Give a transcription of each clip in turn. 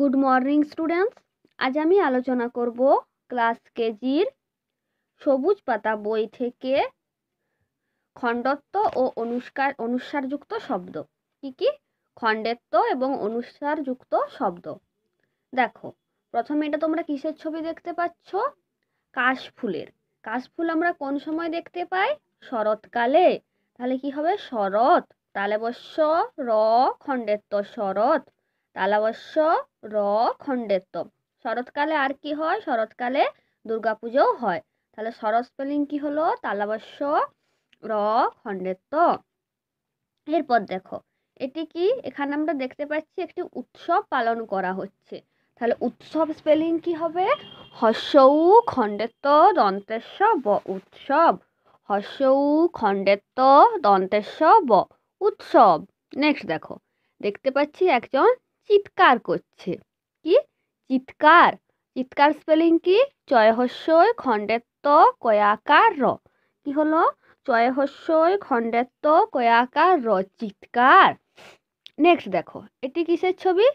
good morning students আজ আমি আলোচনা করব ক্লাস কেজির সবুজ পাতা বই থেকে খণ্ডত্ব ও অনুষ্কার অনুসারযুক্ত শব্দ কি কি খণ্ডত্ব এবং অনুসারযুক্ত শব্দ দেখো প্রথমে এটা তোমরা কিসের ছবি দেখতে পাচ্ছ কাশফুলের কাশফুল আমরা কোন সময় দেখতে পাই শরৎকালে তাহলে কি হবে শরৎ তাহলে বস্য র খণ্ডত্ব শরৎ তালাবস্য র খণ্ডের শরৎকালে আর কি হয় শরৎকালে দুর্গাপুজোও হয় তাহলে শরৎ স্পেলিং কি হলো তালাবস্য র খণ্ডের এরপর দেখো এটি কি এখানে আমরা দেখতে পাচ্ছি একটি উৎসব পালন করা হচ্ছে তাহলে উৎসব স্পেলিং কি হবে হর্ষৌ খণ্ডেত্ব দন্তেশ্ব ব উৎসব হর্ষৌ খণ্ডেত্ব দন্তেশ্ব ব উৎসব নেক্সট দেখো দেখতে পাচ্ছি একজন চিৎকার করছে কি চিৎকার চিৎকার স্পেলিং কি চয়হস্যই খণ্ডেত্ব কয়াকার র কি হলো চয়হস্যই খণ্ডেত্ব কয়াকার র চিৎকার নেক্সট দেখো এটি কিসের ছবি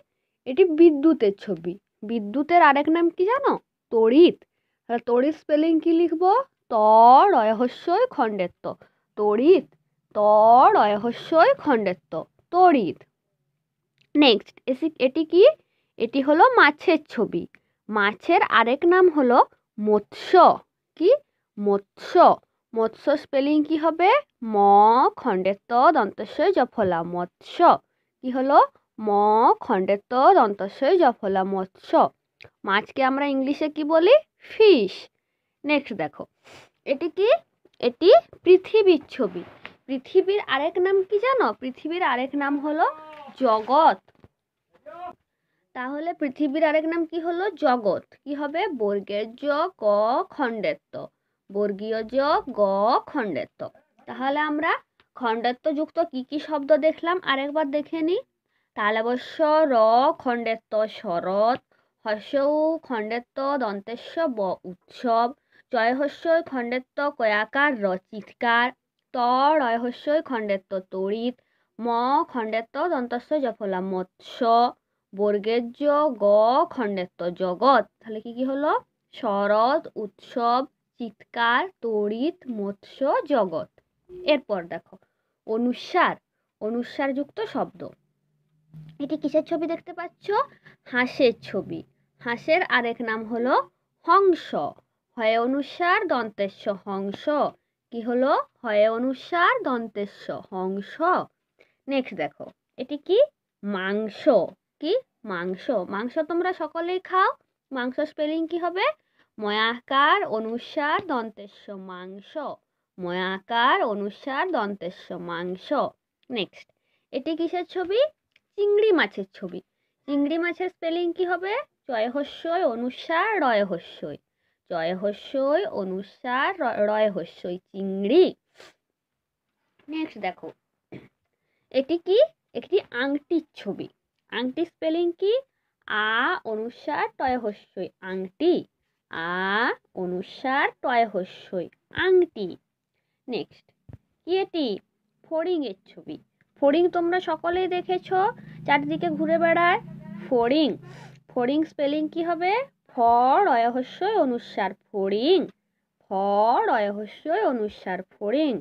এটি বিদ্যুতের ছবি বিদ্যুতের আরেক নাম কি জানো তড়িৎ তড়িৎ স্পেলিং কি লিখব ত রহস্যই খণ্ডেত্ব তড়িৎ ত রহস্যই খণ্ডেত্ব তড়িৎ নেক্সট এসি এটি কি এটি হলো মাছের ছবি মাছের আরেক নাম হলো মৎস্য কি মৎস্য মৎস্য স্পেলিং কি হবে ম খণ্ডেত দন্তস্বয় জফলা মৎস্য কি হলো ম খণ্ডেত দন্তস্বয় জফলা মৎস্য মাছকে আমরা ইংলিশে কি বলি ফিশ নেক্সট দেখো এটি কি এটি পৃথিবীর ছবি পৃথিবীর আরেক নাম কি জানো পৃথিবীর আরেক নাম হলো জগত তাহলে পৃথিবীর আরেক নাম কি হলো জগৎ কি হবে বর্গের জ গ খণ্ডেত্ব বর্গীয় জ গ খণ্ডেত্ব তাহলে আমরা যুক্ত কি কি শব্দ দেখলাম আরেকবার দেখে নিই তালাবস্য র খণ্ডেত্ব শরৎ উ খণ্ডেত্ব দন্তেশ্ব ব উৎসব হস্য খণ্ডেত্ব কয়াকার র চিৎকার ত হস্য খণ্ডেত্ব তড়িৎ ম খণ্ডেত্ব দন্তস্য জফলা মৎস্য বর্গের গ খণ্ডেত্ব জগৎ তাহলে কি কি হলো শরৎ উৎসব চিৎকার তড়িৎ মৎস্য জগৎ এরপর দেখো অনুসার অনুসারযুক্ত শব্দ এটি কিসের ছবি দেখতে পাচ্ছ হাঁসের ছবি হাঁসের আরেক নাম হলো হংস হয় অনুসার দন্তেশ্ব হংস কি হলো হয় অনুসার দন্তেশ্ব হংস নেক্সট দেখো এটি কি মাংস কি মাংস মাংস তোমরা সকলেই খাও মাংস স্পেলিং কি হবে ময়াকার অনুসার দন্তেশ্ব মাংস ময়াকার অনুসার দন্তেশ্ব মাংস নেক্সট এটি কিসের ছবি চিংড়ি মাছের ছবি চিংড়ি মাছের স্পেলিং কি হবে জয়হস্যই অনুসার রয়হস্যই জয়হস্যই অনুসার রয়হস্যই চিংড়ি নেক্সট দেখো এটি কি একটি আংটির ছবি আংটি স্পেলিং কি আ অনুসার টয় হস্যই আংটি আ অনুসার টয় হস্যই আংটি নেক্সট কি এটি ফড়িংয়ের ছবি ফড়িং তোমরা সকলেই দেখেছ চারদিকে ঘুরে বেড়ায় ফড়িং ফড়িং স্পেলিং কি হবে ফর অয়হস্যই অনুসার ফড়িং ফর অয়হস্যই অনুসার ফড়িং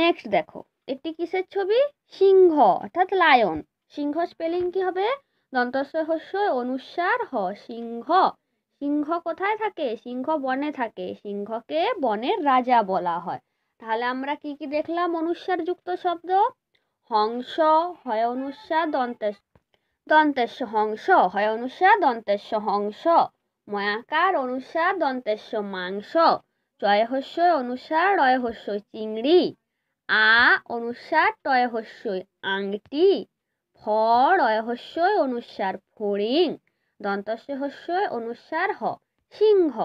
নেক্সট দেখো এটি কিসের ছবি সিংহ অর্থাৎ লায়ন সিংহ স্পেলিং কি হবে দন্তস্ব হস্য অনুসার হ সিংহ সিংহ কোথায় থাকে সিংহ বনে থাকে সিংহকে বনের রাজা বলা হয় তাহলে আমরা কি কি দেখলাম অনুস্বার যুক্ত শব্দ হংস হয় অনুস্বার দন্তেশ দন্তেশ হংস হয় অনুস্বার দন্তেশ হংস ময়াকার অনুস্বার দন্তেশ মাংস জয় হস্য অনুসার রয় হস্য চিংড়ি আ অনুসার টয় হস্য আংটি হর অয়হস্যয় অনুসার ফড়িং দন্তস্য হস্যয় অনুসার হ সিংহ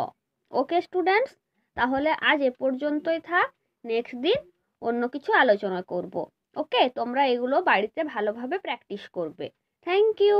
ওকে স্টুডেন্টস তাহলে আজ এ পর্যন্তই থাক নেক্সট দিন অন্য কিছু আলোচনা করব ওকে তোমরা এগুলো বাড়িতে ভালোভাবে প্র্যাকটিস করবে থ্যাংক ইউ